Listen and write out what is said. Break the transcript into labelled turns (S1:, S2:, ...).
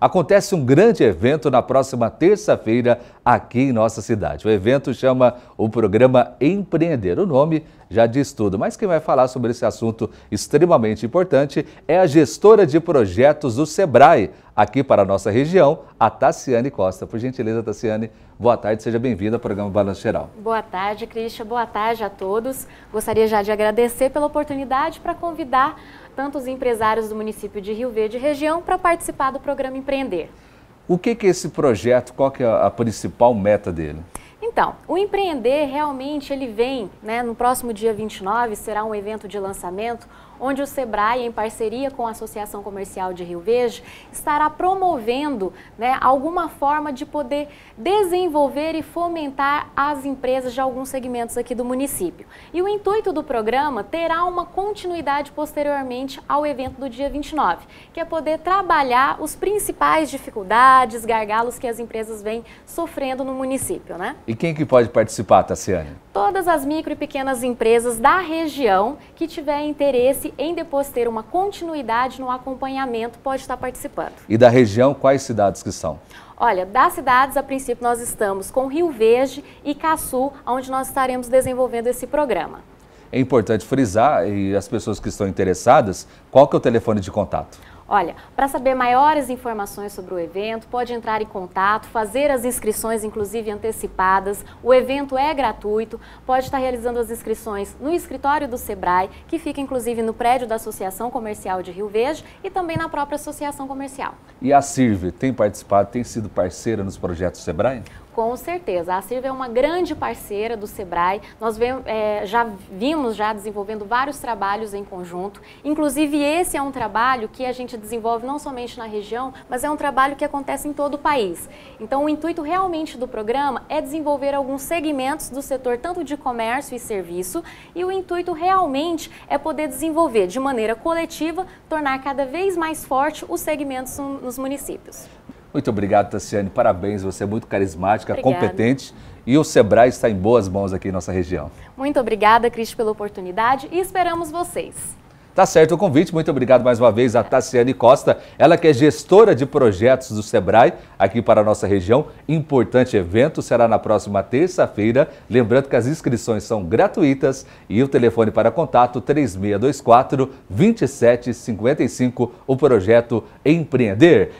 S1: acontece um grande evento na próxima terça-feira aqui em nossa cidade. O evento chama o programa Empreender. O nome já diz tudo, mas quem vai falar sobre esse assunto extremamente importante é a gestora de projetos do Sebrae, aqui para a nossa região, a Tassiane Costa. Por gentileza, Tassiane, boa tarde, seja bem-vinda ao programa Balanço Geral.
S2: Boa tarde, Cristian, boa tarde a todos. Gostaria já de agradecer pela oportunidade para convidar tantos empresários do município de Rio Verde e região para participar do programa Empreender.
S1: O que, que é esse projeto, qual que é a principal meta dele?
S2: Então, o empreender realmente ele vem, né, no próximo dia 29 será um evento de lançamento onde o Sebrae, em parceria com a Associação Comercial de Rio Verde, estará promovendo né, alguma forma de poder desenvolver e fomentar as empresas de alguns segmentos aqui do município. E o intuito do programa terá uma continuidade posteriormente ao evento do dia 29, que é poder trabalhar os principais dificuldades, gargalos que as empresas vêm sofrendo no município. Né?
S1: E quem que pode participar, Tassiane?
S2: Todas as micro e pequenas empresas da região que tiver interesse em depois ter uma continuidade no acompanhamento pode estar participando.
S1: E da região, quais cidades que são?
S2: Olha, das cidades, a princípio, nós estamos com Rio Verde e Caçu, onde nós estaremos desenvolvendo esse programa.
S1: É importante frisar, e as pessoas que estão interessadas, qual que é o telefone de contato?
S2: Olha, para saber maiores informações sobre o evento, pode entrar em contato, fazer as inscrições, inclusive antecipadas. O evento é gratuito, pode estar realizando as inscrições no escritório do SEBRAE, que fica inclusive no prédio da Associação Comercial de Rio Verde e também na própria Associação Comercial.
S1: E a CIRV tem participado, tem sido parceira nos projetos SEBRAE?
S2: Com certeza. A CIRV é uma grande parceira do SEBRAE. Nós vem, é, já vimos já desenvolvendo vários trabalhos em conjunto. Inclusive, esse é um trabalho que a gente desenvolve não somente na região, mas é um trabalho que acontece em todo o país. Então, o intuito realmente do programa é desenvolver alguns segmentos do setor, tanto de comércio e serviço, e o intuito realmente é poder desenvolver de maneira coletiva, tornar cada vez mais forte os segmentos nos municípios.
S1: Muito obrigado, Tassiane. Parabéns, você é muito carismática, Obrigada. competente e o Sebrae está em boas mãos aqui em nossa região.
S2: Muito obrigada, Cris, pela oportunidade e esperamos vocês.
S1: Tá certo o convite. Muito obrigado mais uma vez a Tassiane Costa, ela que é gestora de projetos do Sebrae aqui para a nossa região. Importante evento será na próxima terça-feira. Lembrando que as inscrições são gratuitas e o telefone para contato 3624 2755, o projeto Empreender.